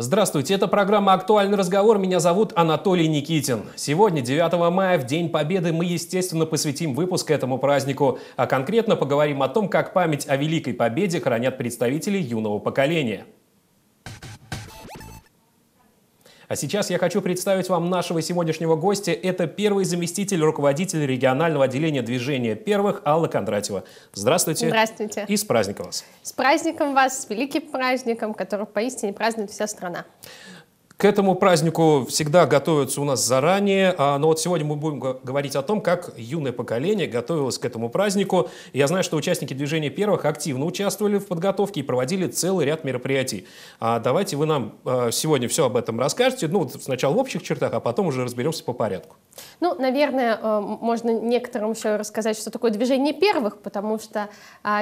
Здравствуйте, это программа «Актуальный разговор». Меня зовут Анатолий Никитин. Сегодня, 9 мая, в День Победы, мы, естественно, посвятим выпуск этому празднику, а конкретно поговорим о том, как память о Великой Победе хранят представители юного поколения. А сейчас я хочу представить вам нашего сегодняшнего гостя. Это первый заместитель руководителя регионального отделения движения первых Алла Кондратьева. Здравствуйте. Здравствуйте. И с праздником вас. С праздником вас, с великим праздником, который поистине празднует вся страна. К этому празднику всегда готовятся у нас заранее, а, но вот сегодня мы будем говорить о том, как юное поколение готовилось к этому празднику. Я знаю, что участники движения первых активно участвовали в подготовке и проводили целый ряд мероприятий. А, давайте вы нам а, сегодня все об этом расскажете, ну сначала в общих чертах, а потом уже разберемся по порядку. Ну, наверное, можно некоторым еще рассказать, что такое движение первых, потому что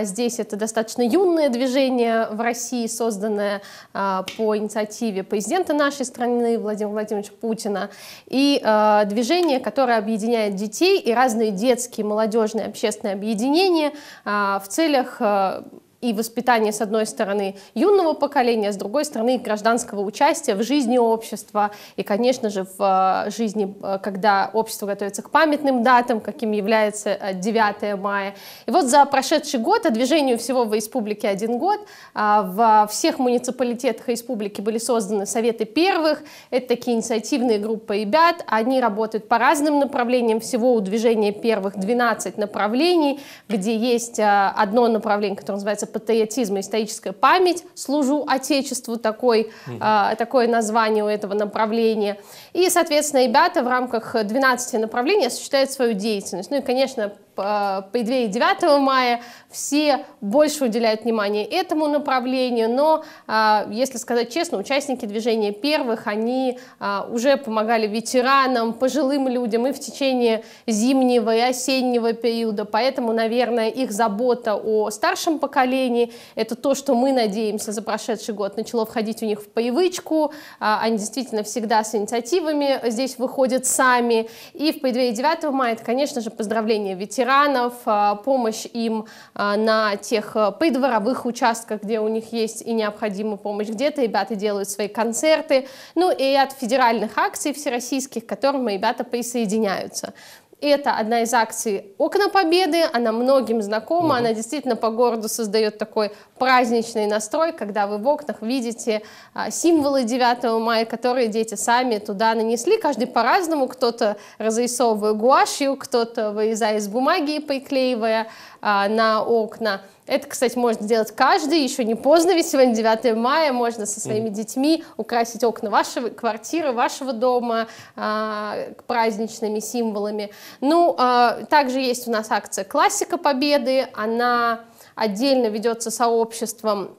здесь это достаточно юное движение в России, созданное по инициативе президента нашей страны Владимира Владимировича Путина, и э, движение, которое объединяет детей и разные детские, молодежные, общественные объединения э, в целях э, и воспитание, с одной стороны, юного поколения, с другой стороны, гражданского участия в жизни общества и, конечно же, в э, жизни, э, когда общество готовится к памятным датам, каким является 9 э, мая. И вот за прошедший год, а движению всего в республике один год, а, во всех муниципалитетах республики были созданы советы первых, это такие инициативные группы ребят, они работают по разным направлениям, всего у движения первых 12 направлений, где есть одно направление, которое называется патриотизм и историческая память, служу Отечеству, такой, mm-hmm. э, такое название у этого направления. И, соответственно, ребята в рамках 12 направлений осуществляют свою деятельность. Ну и, конечно, по идее 9 мая, все больше уделяют внимание этому направлению, но, а, если сказать честно, участники движения первых, они а, уже помогали ветеранам, пожилым людям и в течение зимнего и осеннего периода, поэтому, наверное, их забота о старшем поколении, это то, что мы надеемся за прошедший год начало входить у них в привычку, а, они действительно всегда с инициативами здесь выходят сами, и в преддверии 9 мая это, конечно же, поздравление ветеранов, ветеранов, а, помощь им а, на тех а, придворовых участках, где у них есть и необходима помощь. Где-то ребята делают свои концерты, ну и от федеральных акций всероссийских, к которым ребята присоединяются. Это одна из акций «Окна Победы», она многим знакома, mm она действительно по городу создает такой праздничный настрой, когда вы в окнах видите а, символы 9 мая, которые дети сами туда нанесли, каждый по-разному, кто-то разрисовывая гуашью, кто-то вырезая из бумаги и приклеивая, а, на окна. Это, кстати, можно сделать каждый, еще не поздно, ведь сегодня 9 мая, можно со своими детьми украсить окна вашего квартиры, вашего дома а, праздничными символами. Ну, а, также есть у нас акция «Классика Победы», она отдельно ведется сообществом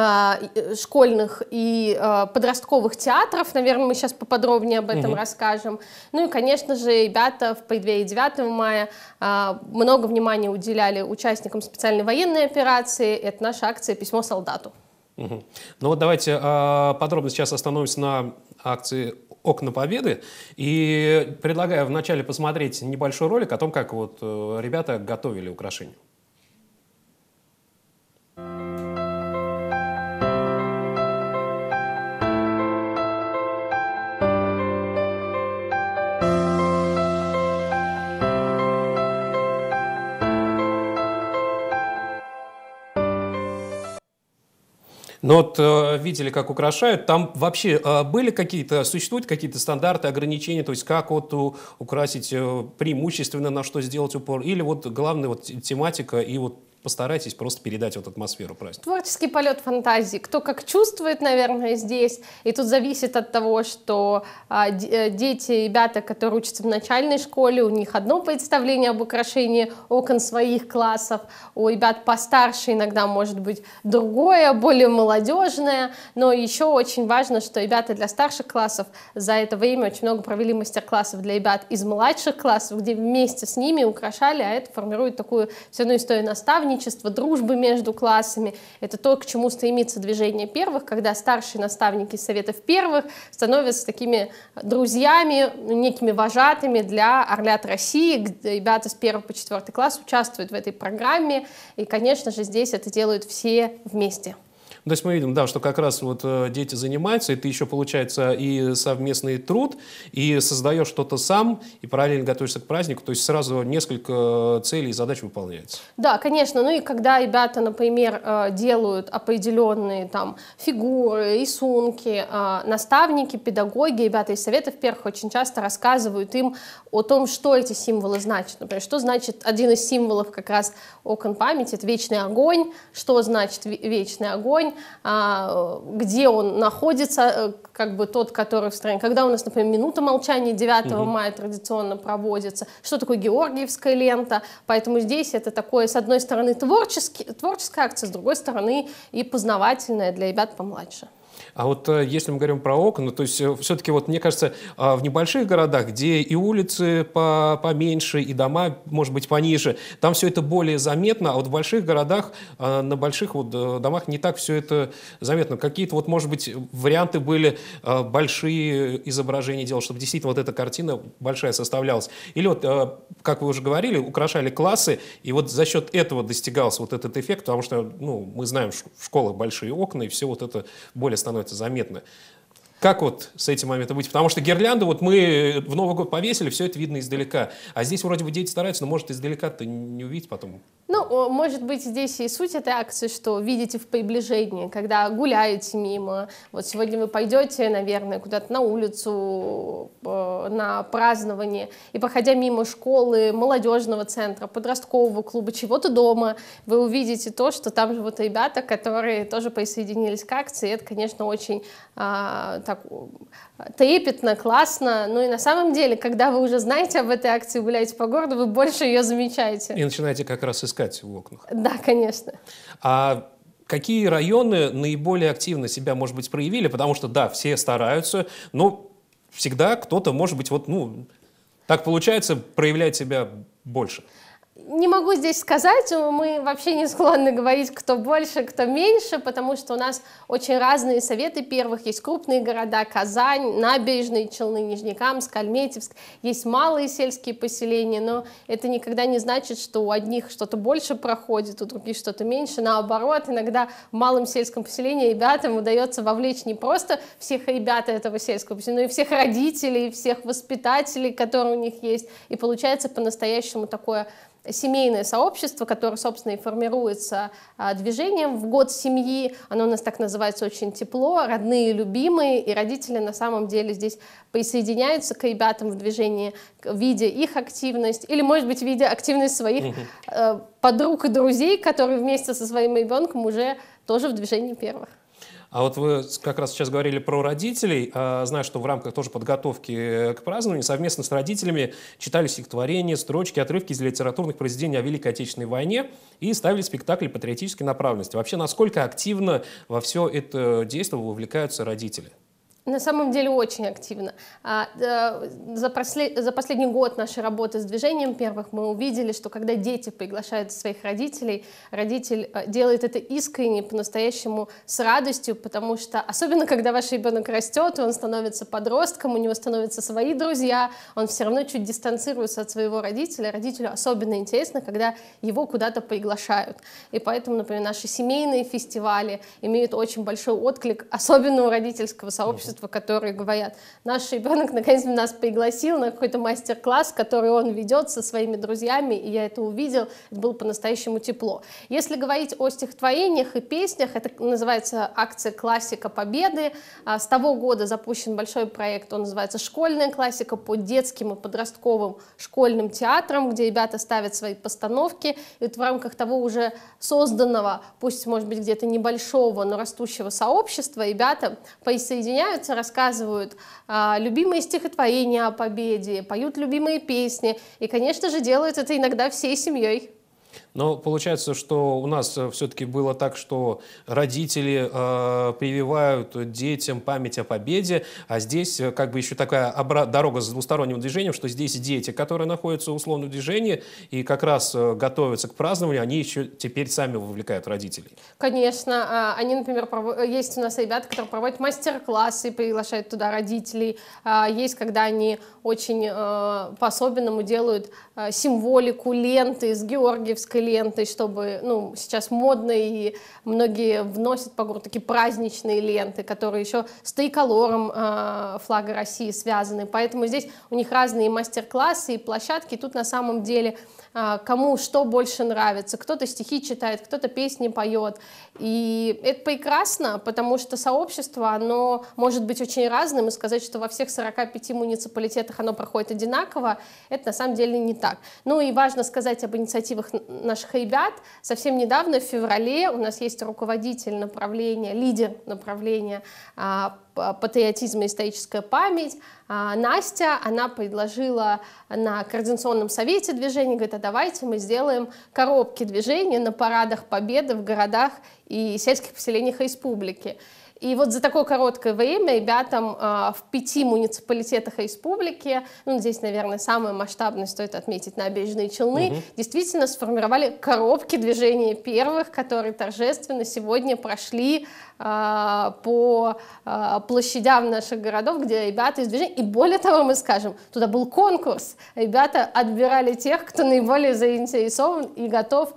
а, э, школьных и а, подростковых театров. Наверное, мы сейчас поподробнее об этом угу. расскажем. Ну и, конечно же, ребята в преддверии 9 мая а, много внимания уделяли участникам специальной военной операции. Это наша акция «Письмо солдату». Угу. Ну вот давайте подробно сейчас остановимся на акции «Окна Победы». И предлагаю вначале посмотреть небольшой ролик о том, как вот э, ребята готовили украшения. Ну вот э, видели, как украшают. Там вообще э, были какие-то, существуют какие-то стандарты, ограничения, то есть как вот украсить э, преимущественно, на что сделать упор? Или вот главная вот тематика и вот постарайтесь просто передать вот атмосферу праздника. Творческий полет фантазии. Кто как чувствует, наверное, здесь. И тут зависит от того, что а, э, дети, ребята, которые учатся в начальной школе, у них одно представление об украшении окон своих классов. У ребят постарше иногда может быть другое, более молодежное. Но еще очень важно, что ребята для старших классов за это время очень много провели мастер-классов для ребят из младших классов, где вместе с ними украшали, а это формирует такую все равно историю наставничества наставничество, дружбы между классами. Это то, к чему стремится движение первых, когда старшие наставники советов первых становятся такими друзьями, некими вожатыми для Орлят России. Ребята с 1 по 4 класс участвуют в этой программе, и, конечно же, здесь это делают все вместе. Ну, то есть мы видим, да, что как раз вот э, дети занимаются, и ты еще, получается, и совместный труд, и создаешь что-то сам, и параллельно готовишься к празднику, то есть сразу несколько э, целей и задач выполняется. Да, конечно, ну и когда ребята, например, э, делают определенные там фигуры, рисунки, наставники, педагоги, ребята из Совета в первых очень часто рассказывают им о том, что эти символы значат. Например, что значит один из символов как раз окон памяти, это вечный огонь, что значит вечный огонь, а, где он находится, э, как бы тот, который в стране. Когда у нас, например, минута молчания 9 угу. мая традиционно проводится, что такое георгиевская лента, поэтому здесь это такое, с одной стороны, творческий, творческая акция, с другой стороны, и познавательная для ребят помладше. А вот э, если мы говорим про окна, то есть э, все-таки вот мне кажется, а, в небольших городах, где и улицы по поменьше, и дома, может быть, пониже, там все это более заметно, а вот в больших городах, а, на больших вот э, домах не так все это заметно. Какие-то вот, может быть, варианты были а, большие изображения делать, чтобы действительно вот эта картина большая составлялась. Или вот, как вы уже говорили, украшали классы, и вот за счет этого достигался вот этот эффект, потому что, ну, мы знаем, в школах большие окна, и все вот это более становится заметно. Как вот с этим моментом быть? Потому что гирлянды вот мы в Новый год повесили, все это видно издалека. А здесь вроде бы дети стараются, но может издалека-то не увидеть потом. Ну, может быть, здесь и суть этой акции, что видите в приближении, когда гуляете мимо. Вот сегодня вы пойдете, наверное, куда-то на улицу, э, на празднование, и проходя мимо школы, молодежного центра, подросткового клуба, чего-то дома, вы увидите то, что там живут ребята, которые тоже присоединились к акции. И это, конечно, очень а, так трепетно, классно. Ну и на самом деле, когда вы уже знаете об этой акции «Гуляйте по городу», вы больше ее замечаете. И начинаете как раз искать в окнах. Да, конечно. А какие районы наиболее активно себя, может быть, проявили? Потому что, да, все стараются, но всегда кто-то, может быть, вот, ну, так получается, проявляет себя больше. Не могу здесь сказать, мы вообще не склонны говорить, кто больше, кто меньше, потому что у нас очень разные советы первых. Есть крупные города, Казань, Набережные, Челны, Нижнекамск, Альметьевск. Есть малые сельские поселения, но это никогда не значит, что у одних что-то больше проходит, у других что-то меньше. Наоборот, иногда в малом сельском поселении ребятам удается вовлечь не просто всех ребят этого сельского поселения, но и всех родителей, и всех воспитателей, которые у них есть. И получается по-настоящему такое семейное сообщество, которое, собственно, и формируется а, движением. В год семьи, оно у нас так называется очень тепло, родные, любимые, и родители на самом деле здесь присоединяются к ребятам в движении, видя их активность, или, может быть, видя активность своих а, подруг и друзей, которые вместе со своим ребенком уже тоже в движении первых. А вот вы как раз сейчас говорили про родителей. А, знаю, что в рамках тоже подготовки э, к празднованию совместно с родителями читали стихотворения, строчки, отрывки из литературных произведений о Великой Отечественной войне и ставили спектакли патриотической направленности. Вообще, насколько активно во все это э, действие вовлекаются родители? На самом деле очень активно. А, э, за, последний год нашей работы с движением первых мы увидели, что когда дети приглашают своих родителей, родитель э, делает это искренне, по-настоящему с радостью, потому что, особенно когда ваш ребенок растет, он становится подростком, у него становятся свои друзья, он все равно чуть дистанцируется от своего родителя. Родителю особенно интересно, когда его куда-то приглашают. И поэтому, например, наши семейные фестивали имеют очень большой отклик, особенно у родительского сообщества, сообщества, которые говорят, наш ребенок наконец то нас пригласил на какой-то мастер-класс, который он ведет со своими друзьями, и я это увидел, это было по-настоящему тепло. Если говорить о стихотворениях и песнях, это называется акция «Классика Победы». А, с того года запущен большой проект, он называется «Школьная классика» по детским и подростковым школьным театрам, где ребята ставят свои постановки, и вот в рамках того уже созданного, пусть, может быть, где-то небольшого, но растущего сообщества, ребята присоединяются собираются, рассказывают а, любимые стихотворения о победе, поют любимые песни и, конечно же, делают это иногда всей семьей. Но получается, что у нас э, все-таки было так, что родители э, прививают детям память о победе, а здесь э, как бы еще такая дорога с двусторонним движением, что здесь дети, которые находятся в условном движении и как раз э, готовятся к празднованию, они еще теперь сами вовлекают родителей. Конечно. А, они, например, есть у нас ребята, которые проводят мастер-классы, приглашают туда родителей. А, есть, когда они очень по-особенному делают символику ленты с Георгиевской ленты, чтобы, ну, сейчас модно, и многие вносят по городу такие праздничные ленты, которые еще с триколором э, флага России связаны, поэтому здесь у них разные мастер-классы и площадки, тут на самом деле э, кому что больше нравится, кто-то стихи читает, кто-то песни поет, и это прекрасно, потому что сообщество, оно может быть очень разным, и сказать, что во всех 45 муниципалитетах оно проходит одинаково, это на самом деле не так. Ну и важно сказать об инициативах наших ребят. Совсем недавно, в феврале, у нас есть руководитель направления, лидер направления а, патриотизма и историческая память. А, Настя, она предложила на Координационном совете движения, говорит, а давайте мы сделаем коробки движения на парадах победы в городах и сельских поселениях республики. И вот за такое короткое время ребятам а, в пяти муниципалитетах республики, ну, здесь, наверное, самое масштабное стоит отметить набережные Челны, угу. действительно сформировали коробки движения первых, которые торжественно сегодня прошли а, по а, площадям наших городов, где ребята из движения, и более того, мы скажем, туда был конкурс, ребята отбирали тех, кто наиболее заинтересован и готов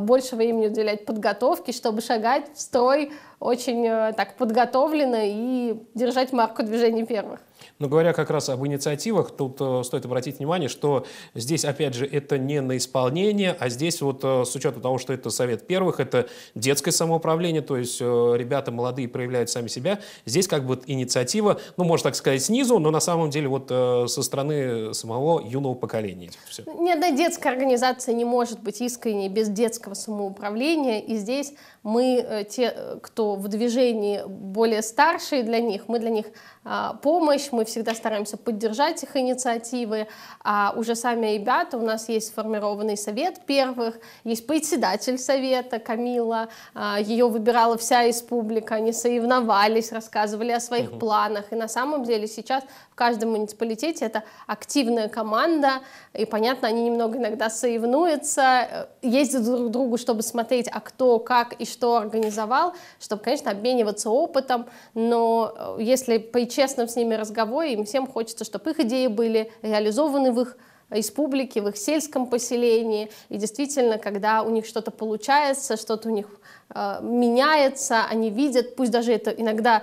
больше времени уделять подготовке, чтобы шагать в строй очень э, так подготовленно и держать марку движения первых. Но говоря как раз об инициативах, тут э, стоит обратить внимание, что здесь, опять же, это не на исполнение, а здесь вот э, с учетом того, что это Совет Первых, это детское самоуправление, то есть э, ребята молодые проявляют сами себя, здесь как бы инициатива, ну, можно так сказать, снизу, но на самом деле вот со стороны самого юного поколения. Все. Ни одна детская организация не может быть искренней без детского самоуправления, и здесь мы, те, кто в движении более старшие для них, мы для них а, помощь, мы всегда стараемся поддержать их инициативы, а уже сами ребята, у нас есть сформированный совет первых, есть председатель совета Камила, а, ее выбирала вся республика, они соревновались, рассказывали о своих угу. планах, и на самом деле сейчас в каждом муниципалитете это активная команда, и понятно, они немного иногда соревнуются, э, ездят друг к другу, чтобы смотреть, а кто, как и что организовал, чтобы, конечно, обмениваться опытом, но э, если по честным с ними разговаривать, мозговой, им всем хочется, чтобы их идеи были реализованы в их республике, э, в их сельском поселении. И действительно, когда у них что-то получается, что-то у них э, меняется, они видят, пусть даже это иногда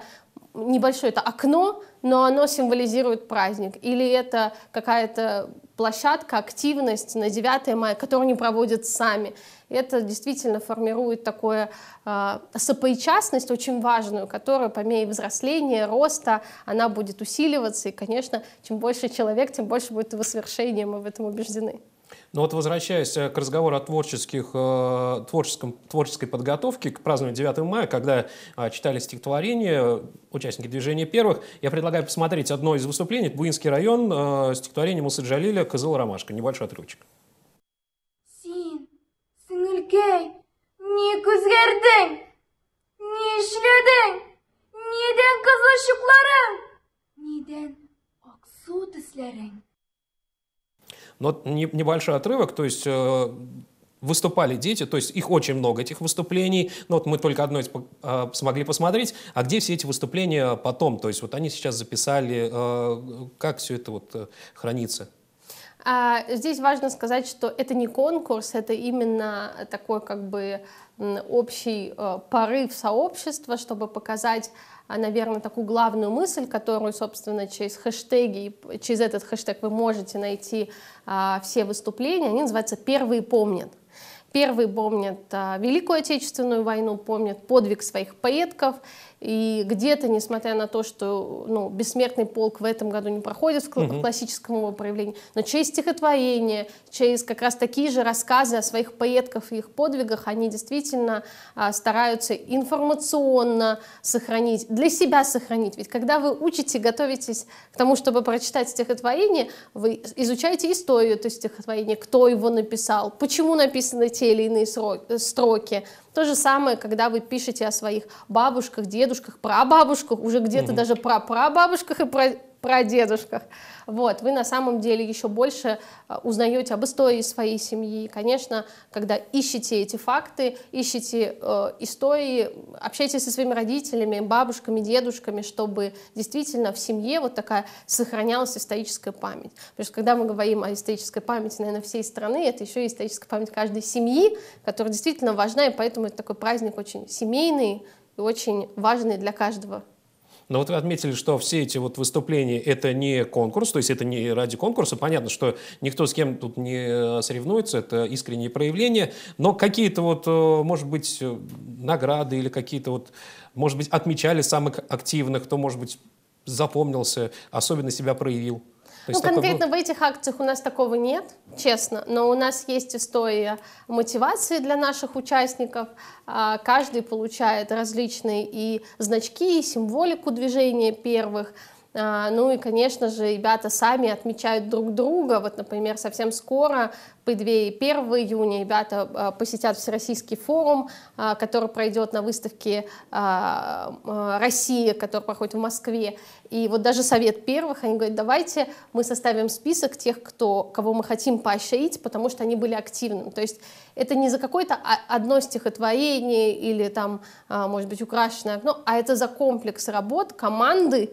небольшое это окно, но оно символизирует праздник. Или это какая-то площадка, активность на 9 мая, которую они проводят сами это действительно формирует такую э, а, сопричастность очень важную, которая по мере взросления, роста, она будет усиливаться, и, конечно, чем больше человек, тем больше будет его свершения, мы в этом убеждены. Но ну вот возвращаясь э, к разговору о творческих, э, творческом, творческой подготовке к празднованию 9 мая, когда э, читали стихотворение участники движения первых, я предлагаю посмотреть одно из выступлений, Буинский район, стихотворение Мусы Джалиля «Козыл ромашка», небольшой отрывочек не ni не ni ishlading, neden qizlashuqlaring, neden oqsuv tislaring. Но небольшой отрывок, то есть э, выступали дети, то есть их очень много, этих выступлений, но вот мы только одно э, смогли посмотреть, а где все эти выступления потом, то есть вот они сейчас записали, э, как все это вот хранится? А, здесь важно сказать, что это не конкурс, это именно такой как бы общий э, порыв сообщества, чтобы показать, а, наверное, такую главную мысль, которую, собственно, через хэштеги, через этот хэштег вы можете найти а, все выступления. Они называются «Первые помнят». Первые помнят а, Великую Отечественную войну, помнят подвиг своих поэтков, И где-то, несмотря на то, что ну, бессмертный полк в этом году не проходит в классическом его проявлении, но через стихотворение, через как раз такие же рассказы о своих предках и их подвигах, они действительно а, стараются информационно сохранить, для себя сохранить. Ведь когда вы учите, готовитесь к тому, чтобы прочитать стихотворение, вы изучаете историю этого стихотворения, кто его написал, почему написано эти те или иные строки. То же самое, когда вы пишете о своих бабушках, дедушках, прабабушках, уже где-то mm-hmm. даже про прабабушках и про прадедушках. Вот, вы на самом деле еще больше э, узнаете об истории своей семьи. Конечно, когда ищете эти факты, ищете э, истории, общайтесь со своими родителями, бабушками, дедушками, чтобы действительно в семье вот такая сохранялась историческая память. Потому что когда мы говорим о исторической памяти, наверное, всей страны, это еще и историческая память каждой семьи, которая действительно важна, и поэтому это такой праздник очень семейный и очень важный для каждого но вот вы отметили, что все эти вот выступления – это не конкурс, то есть это не ради конкурса. Понятно, что никто с кем тут не соревнуется, это искренние проявления. Но какие-то вот, э, может быть, э, награды или какие-то вот, может быть, отмечали самых активных, кто, может быть, запомнился, особенно себя проявил? ну, конкретно был... в этих акциях у нас такого нет, честно, но у нас есть история мотивации для наших участников. А, каждый получает различные и значки, и символику движения первых. А, ну и, конечно же, ребята сами отмечают друг друга. Вот, например, совсем скоро, по 2 и 1 июня, ребята а, посетят Всероссийский форум, а, который пройдет на выставке России, который проходит в Москве. И вот даже совет первых, они говорят, давайте мы составим список тех, кто, кого мы хотим поощрить, потому что они были активным. То есть это не за какое-то одно стихотворение или там, может быть, украшенное окно, а это за комплекс работ команды,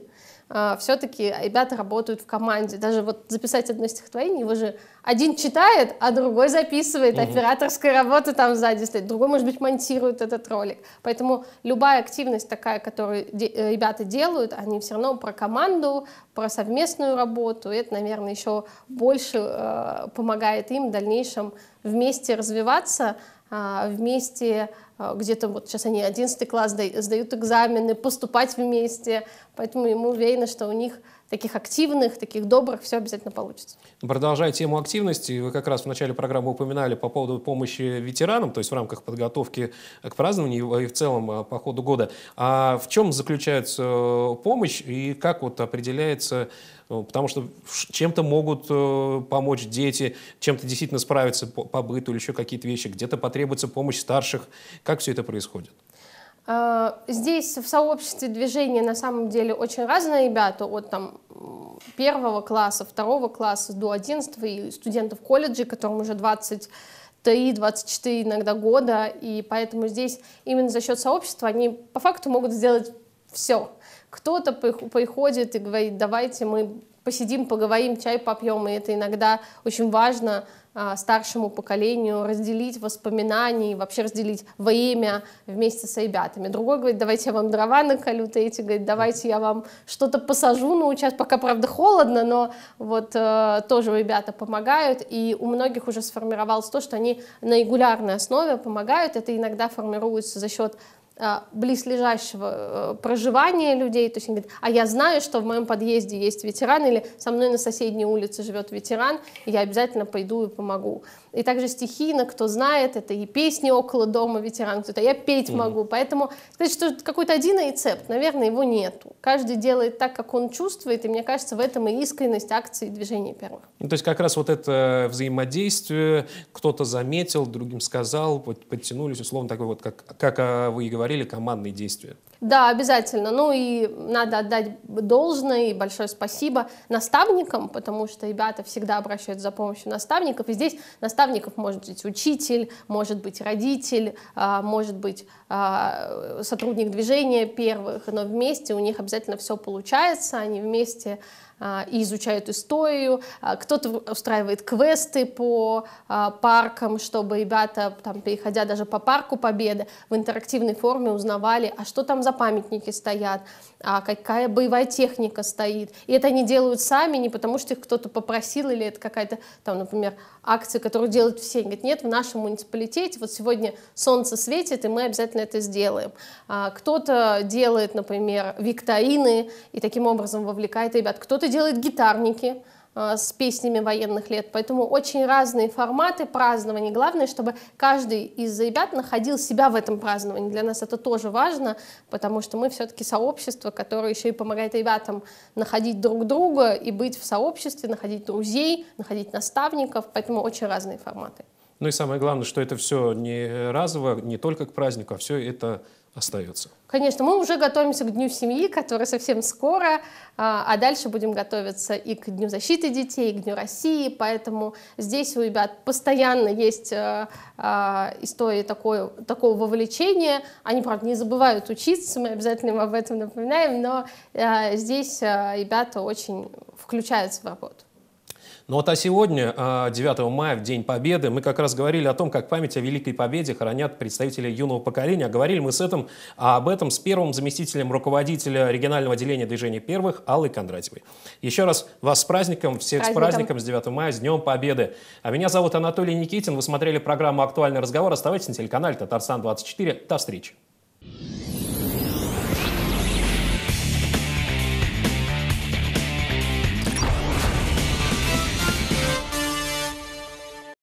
а, все-таки ребята работают в команде. Даже вот записать одно стихотворение, его же один читает, а другой записывает, угу. операторская работа там сзади стоит, другой, может быть, монтирует этот ролик. Поэтому любая активность такая, которую де- э, ребята делают, они все равно про команду, про совместную работу. И это, наверное, еще больше э, помогает им в дальнейшем вместе развиваться, э, вместе а, где-то вот сейчас они 11 класс сдают экзамены, поступать вместе, поэтому ему уверены, что у них таких активных, таких добрых, все обязательно получится. Ну, продолжая тему активности, вы как раз в начале программы упоминали по поводу помощи ветеранам, то есть в рамках подготовки к празднованию и в целом а, по ходу года. А в чем заключается э, помощь и как вот определяется, э, потому что чем-то могут э, помочь дети, чем-то действительно справиться по, по быту или еще какие-то вещи, где-то потребуется помощь старших как все это происходит? Э, здесь в сообществе движения на самом деле очень разные ребята, от там первого класса, второго класса до одиннадцатого, и студентов колледжа, которым уже 20 23-24 иногда года, и поэтому здесь именно за счет сообщества они по факту могут сделать все. Кто-то приходит и говорит, давайте мы посидим, поговорим, чай попьем, и это иногда очень важно, а, старшему поколению, разделить воспоминания и вообще разделить время вместе с ребятами. Другой говорит, давайте я вам дрова наколю, третий говорит, давайте я вам что-то посажу, ну сейчас пока, правда, холодно, но вот э, тоже ребята помогают, и у многих уже сформировалось то, что они на регулярной основе помогают, это иногда формируется за счет Э, близлежащего э, проживания людей, то есть они говорят, а я знаю, что в моем подъезде есть ветеран, или со мной на соседней улице живет ветеран, и я обязательно пойду и помогу. И также стихийно, кто знает, это и песни около дома ветеран, кто-то, я петь mm могу. Поэтому сказать, что какой-то один рецепт, наверное, его нету. Каждый делает так, как он чувствует, и мне кажется, в этом и искренность акции движения первых. Ну, то есть как раз вот это взаимодействие, кто-то заметил, другим сказал, подтянулись, условно, такой вот, как, как а, вы и говорили, говорили командные действия. Да, обязательно. Ну и надо отдать должное и большое спасибо наставникам, потому что ребята всегда обращаются за помощью наставников. И здесь наставников может быть учитель, может быть родитель, а, может быть а, сотрудник движения первых, но вместе у них обязательно все получается, они вместе а, и изучают историю, кто-то устраивает квесты по паркам, чтобы ребята, там, переходя даже по парку Победы, в интерактивной форме узнавали, а что там за за памятники стоят, а какая боевая техника стоит. И это они делают сами, не потому что их кто-то попросил, или это какая-то, там, например, акция, которую делают все. Они говорят, нет, в нашем муниципалитете вот сегодня солнце светит, и мы обязательно это сделаем. А кто-то делает, например, викторины и таким образом вовлекает ребят. Кто-то делает гитарники, Э, с песнями военных лет. Поэтому очень разные форматы празднования. Главное, чтобы каждый из ребят находил себя в этом праздновании. Для нас это тоже важно, потому что мы все-таки сообщество, которое еще и помогает ребятам находить друг друга и быть в сообществе, находить друзей, находить наставников. Поэтому очень разные форматы. Ну и самое главное, что это все не разово, не только к празднику, а все это остается. Конечно, мы уже готовимся к Дню семьи, который совсем скоро, а, а дальше будем готовиться и к Дню защиты детей, и к Дню России, поэтому здесь у ребят постоянно есть а, а, истории такое, такого вовлечения. Они, правда, не забывают учиться, мы обязательно им об этом напоминаем, но здесь ребята очень включаются в работу. Ну вот а сегодня, 9 а, мая, в День Победы, мы как раз говорили о том, как память о Великой Победе хранят представители юного поколения. А говорили мы с этим, а, об этом с первым заместителем руководителя регионального отделения движения первых Аллой Кондратьевой. Еще раз вас с праздником, всех с праздником, с 9 мая, с Днем Победы. А меня зовут Анатолий Никитин, вы смотрели программу «Актуальный разговор». Оставайтесь на телеканале «Татарстан-24». До встречи.